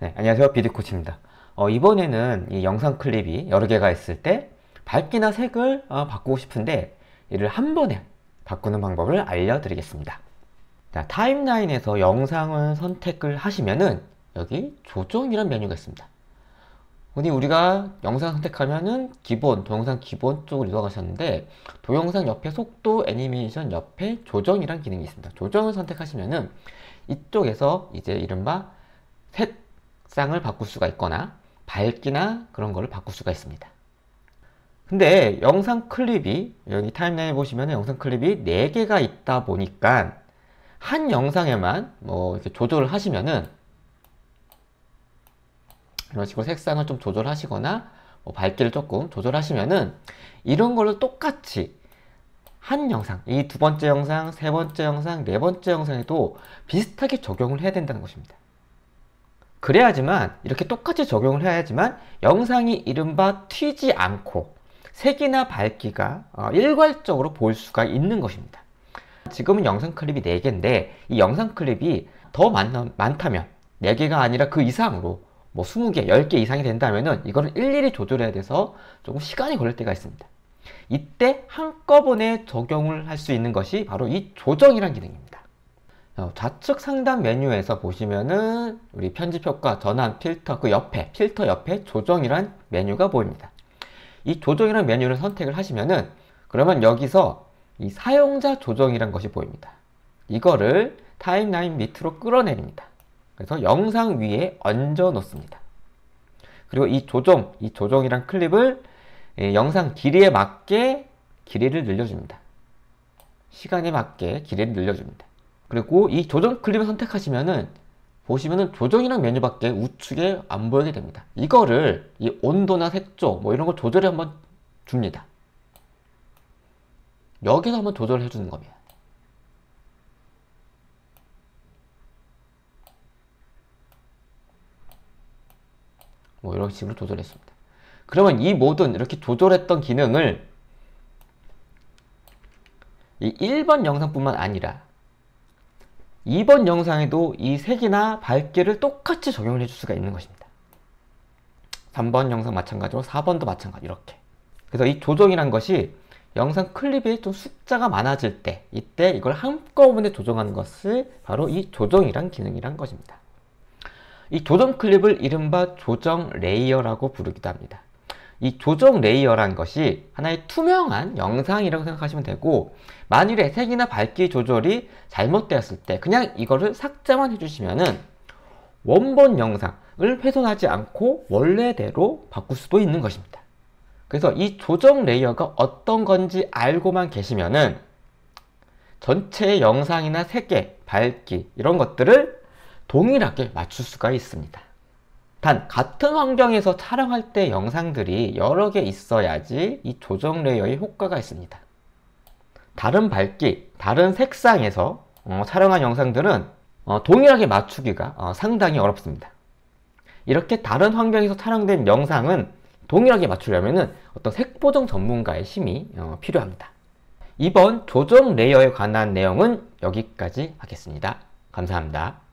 네, 안녕하세요 비디코치입니다 어, 이번에는 이 영상 클립이 여러 개가 있을 때 밝기나 색을 어, 바꾸고 싶은데 이를 한 번에 바꾸는 방법을 알려드리겠습니다 자, 타임라인에서 영상을 선택을 하시면은 여기 조정이란 메뉴가 있습니다 흔히 우리가 영상 선택하면은 기본, 동영상 기본 쪽으로 이동가셨는데 동영상 옆에 속도, 애니메이션 옆에 조정이란 기능이 있습니다. 조정을 선택하시면은 이쪽에서 이제 이른바 셋 색상을 바꿀 수가 있거나 밝기나 그런 거를 바꿀 수가 있습니다. 근데 영상 클립이 여기 타임라인에 보시면 영상 클립이 4개가 있다 보니까 한 영상에만 뭐 이렇게 조절을 하시면은 이런 식으로 색상을 좀 조절하시거나 뭐 밝기를 조금 조절하시면은 이런 걸로 똑같이 한 영상, 이 두 번째 영상, 세 번째 영상, 네 번째 영상에도 비슷하게 적용을 해야 된다는 것입니다. 그래야지만 이렇게 똑같이 적용을 해야지만 영상이 이른바 튀지 않고 색이나 밝기가 어, 일괄적으로 볼 수가 있는 것입니다. 지금은 영상 클립이 4개인데 이 영상 클립이 더 많, 많다면 4개가 아니라 그 이상으로 뭐 20개, 10개 이상이 된다면 이거는 일일이 조절해야 돼서 조금 시간이 걸릴 때가 있습니다. 이때 한꺼번에 적용을 할 수 있는 것이 바로 이 조정이란 기능입니다. 어, 좌측 상단 메뉴에서 보시면은 우리 편집 효과 전환 필터 그 옆에 필터 옆에 조정이란 메뉴가 보입니다 이 조정이란 메뉴를 선택을 하시면은 그러면 여기서 이 사용자 조정이란 것이 보입니다 이거를 타임라인 밑으로 끌어내립니다 그래서 영상 위에 얹어 놓습니다 그리고 이 조정 이 조정이란 클립을 예, 영상 길이에 맞게 길이를 늘려줍니다 시간에 맞게 길이를 늘려줍니다 그리고 이 조정 클립을 선택하시면은 보시면은 조정이란 메뉴밖에 우측에 안 보이게 됩니다. 이거를 이 온도나 색조 뭐 이런 걸 조절해 한번 줍니다. 여기서 한번 조절해 주는 겁니다. 뭐 이런 식으로 조절했습니다. 그러면 이 모든 이렇게 조절했던 기능을 이 1번 영상뿐만 아니라 2번 영상에도 이 색이나 밝기를 똑같이 적용을 해줄 수가 있는 것입니다. 3번 영상 마찬가지로 4번도 마찬가지 이렇게 그래서 이 조정이란 것이 영상 클립이 좀 숫자가 많아질 때 이때 이걸 한꺼번에 조정하는 것을 바로 이 조정이란 기능이란 것입니다. 이 조정 클립을 이른바 조정 레이어라고 부르기도 합니다. 이 조정 레이어란 것이 하나의 투명한 영상이라고 생각하시면 되고 만일에 색이나 밝기 조절이 잘못되었을 때 그냥 이거를 삭제만 해주시면은 원본 영상을 훼손하지 않고 원래대로 바꿀 수도 있는 것입니다. 그래서 이 조정 레이어가 어떤 건지 알고만 계시면은 전체 영상이나 색의 밝기 이런 것들을 동일하게 맞출 수가 있습니다. 단 같은 환경에서 촬영할 때 영상들이 여러 개 있어야지 이 조정 레이어의 효과가 있습니다. 다른 밝기, 다른 색상에서 어, 촬영한 영상들은 어, 동일하게 맞추기가 어, 상당히 어렵습니다. 이렇게 다른 환경에서 촬영된 영상은 동일하게 맞추려면 어떤 색보정 전문가의 힘이 어, 필요합니다. 이번 조정 레이어에 관한 내용은 여기까지 하겠습니다. 감사합니다.